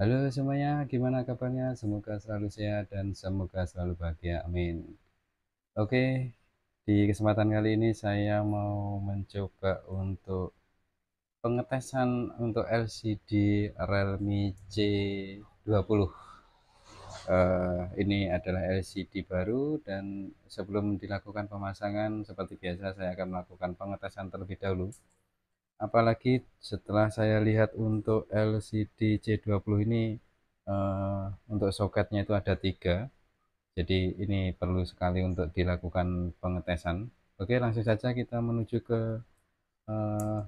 Halo semuanya, gimana kabarnya? Semoga selalu sehat dan semoga selalu bahagia. Amin. Oke, di kesempatan kali ini saya mau mencoba untuk pengetesan untuk LCD Realme C20. Uh, eh, ini adalah LCD baru dan sebelum dilakukan pemasangan seperti biasa saya akan melakukan pengetesan terlebih dahulu apalagi setelah saya lihat untuk LCD C20 ini uh, untuk soketnya itu ada tiga jadi ini perlu sekali untuk dilakukan pengetesan oke langsung saja kita menuju ke uh,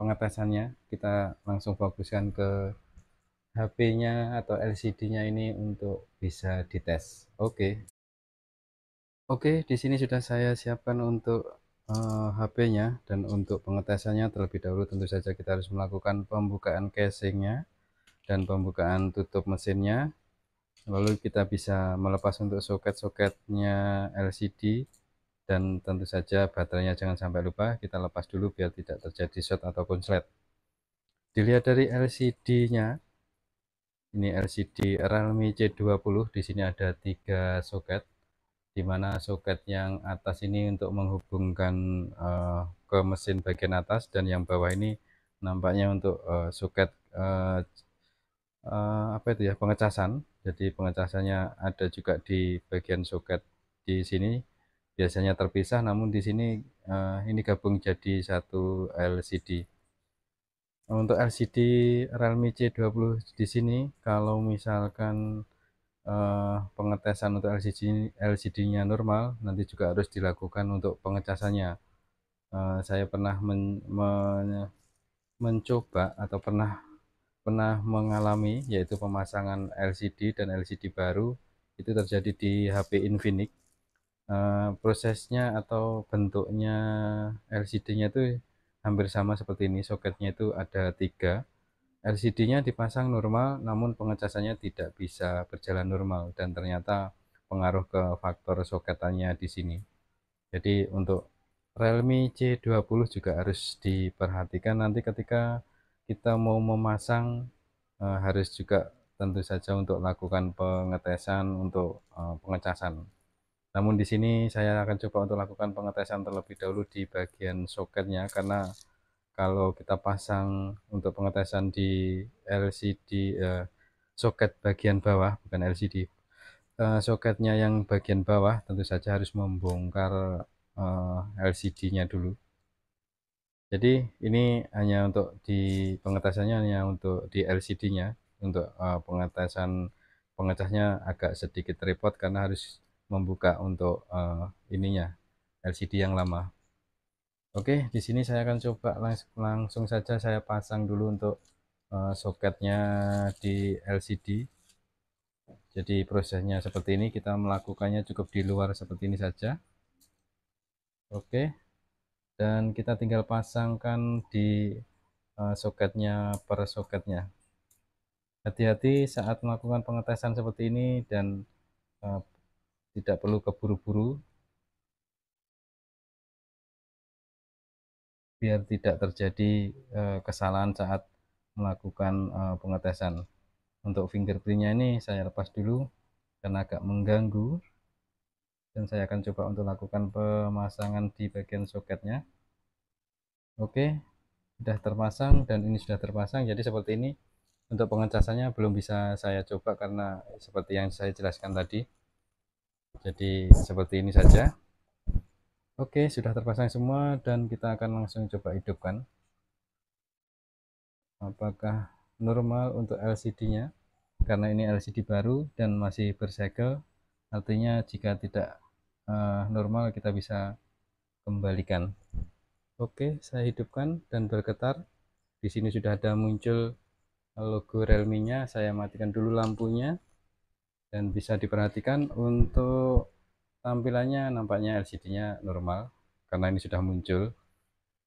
pengetesannya kita langsung fokuskan ke HP-nya atau LCD-nya ini untuk bisa dites oke Oke, di sini sudah saya siapkan untuk uh, eh, HP-nya dan untuk pengetesannya terlebih dahulu tentu saja kita harus melakukan pembukaan casingnya dan pembukaan tutup mesinnya lalu kita bisa melepas untuk soket-soketnya LCD dan tentu saja baterainya jangan sampai lupa kita lepas dulu biar tidak terjadi short ataupun slet dilihat dari LCD nya ini LCD Realme C20 di sini ada tiga soket dimana soket yang atas ini untuk menghubungkan uh, ke mesin bagian atas dan yang bawah ini nampaknya untuk uh, soket uh, uh, apa itu ya pengecasan jadi pengecasannya ada juga di bagian soket di sini biasanya terpisah namun di sini uh, ini gabung jadi satu LCD untuk LCD Realme C20 di sini kalau misalkan uh, pengetesan untuk LCD LCD-nya normal nanti juga harus dilakukan untuk pengecasannya uh, saya pernah men, men, mencoba atau pernah pernah mengalami yaitu pemasangan LCD dan LCD baru itu terjadi di HP Infinix uh, prosesnya atau bentuknya LCD-nya itu hampir sama seperti ini soketnya itu ada tiga LCD-nya dipasang normal namun pengecasannya tidak bisa berjalan normal dan ternyata pengaruh ke faktor soketannya di sini. Jadi untuk Realme C20 juga harus diperhatikan nanti ketika kita mau memasang eh, harus juga tentu saja untuk lakukan pengetesan untuk eh, pengecasan. Namun di sini saya akan coba untuk lakukan pengetesan terlebih dahulu di bagian soketnya karena kalau kita pasang untuk pengetesan di LCD uh, eh, soket bagian bawah bukan LCD uh, eh, soketnya yang bagian bawah tentu saja harus membongkar uh, eh, LCD nya dulu jadi ini hanya untuk di pengetesannya hanya untuk di LCD nya untuk uh, pengetesan pengecasnya agak sedikit repot karena harus membuka untuk uh, ininya LCD yang lama Oke, di sini saya akan coba langsung, langsung saja saya pasang dulu untuk uh, soketnya di LCD. Jadi prosesnya seperti ini, kita melakukannya cukup di luar seperti ini saja. Oke, dan kita tinggal pasangkan di uh, soketnya per soketnya. Hati-hati saat melakukan pengetesan seperti ini dan uh, tidak perlu keburu-buru biar tidak terjadi uh, kesalahan saat melakukan uh, pengetesan untuk fingerprintnya ini saya lepas dulu karena agak mengganggu dan saya akan coba untuk lakukan pemasangan di bagian soketnya oke sudah terpasang dan ini sudah terpasang jadi seperti ini untuk pengecasannya belum bisa saya coba karena seperti yang saya jelaskan tadi jadi seperti ini saja Oke, sudah terpasang semua dan kita akan langsung coba hidupkan. Apakah normal untuk LCD-nya? Karena ini LCD baru dan masih bersegel, artinya jika tidak uh, normal kita bisa kembalikan. Oke, saya hidupkan dan bergetar. Di sini sudah ada muncul logo Realme-nya. Saya matikan dulu lampunya dan bisa diperhatikan untuk tampilannya nampaknya LCD-nya normal karena ini sudah muncul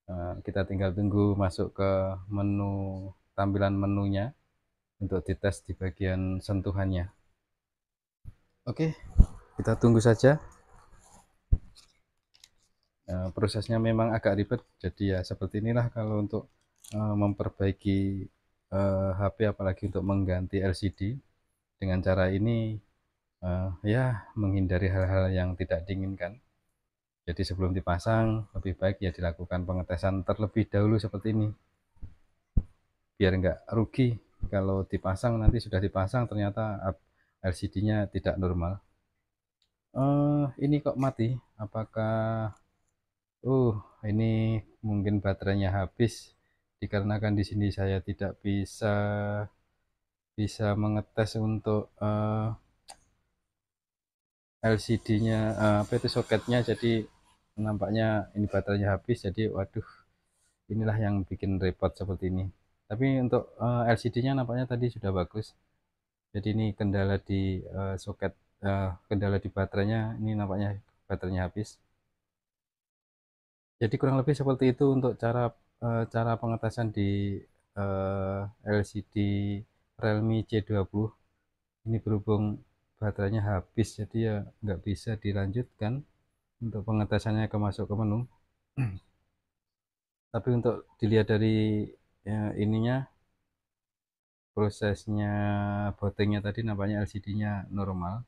eh, kita tinggal tunggu masuk ke menu tampilan menunya untuk dites di bagian sentuhannya oke kita tunggu saja eh, prosesnya memang agak ribet jadi ya seperti inilah kalau untuk eh, memperbaiki HP apalagi untuk mengganti LCD dengan cara ini uh, ya menghindari hal-hal yang tidak diinginkan. Jadi sebelum dipasang lebih baik ya dilakukan pengetesan terlebih dahulu seperti ini. Biar enggak rugi kalau dipasang nanti sudah dipasang ternyata LCD-nya tidak normal. Uh, ini kok mati? Apakah uh ini mungkin baterainya habis dikarenakan di sini saya tidak bisa bisa mengetes untuk uh, LCD-nya eh, apa itu soketnya jadi nampaknya ini baterainya habis jadi waduh inilah yang bikin repot seperti ini tapi untuk uh, eh, LCD-nya nampaknya tadi sudah bagus jadi ini kendala di uh, soket uh, kendala di baterainya ini nampaknya baterainya habis jadi kurang lebih seperti itu untuk cara uh, cara pengetesan di uh, LCD Realme C20 ini berhubung baterainya habis jadi ya nggak bisa dilanjutkan untuk pengetesannya ke masuk ke menu tapi untuk dilihat dari ya, ininya prosesnya bootingnya tadi nampaknya LCD-nya normal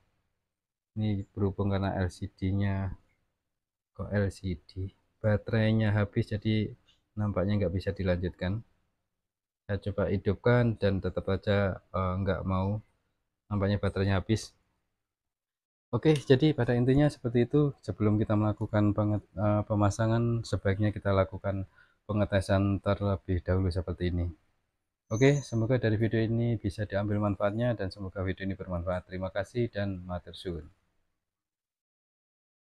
ini berhubung karena LCD-nya kok LCD baterainya habis jadi nampaknya nggak bisa dilanjutkan saya coba hidupkan dan tetap aja uh, nggak mau nampaknya baterainya habis Oke, jadi pada intinya seperti itu. Sebelum kita melakukan penget, uh, pemasangan, sebaiknya kita lakukan pengetesan terlebih dahulu seperti ini. Oke, semoga dari video ini bisa diambil manfaatnya dan semoga video ini bermanfaat. Terima kasih dan matur suwun.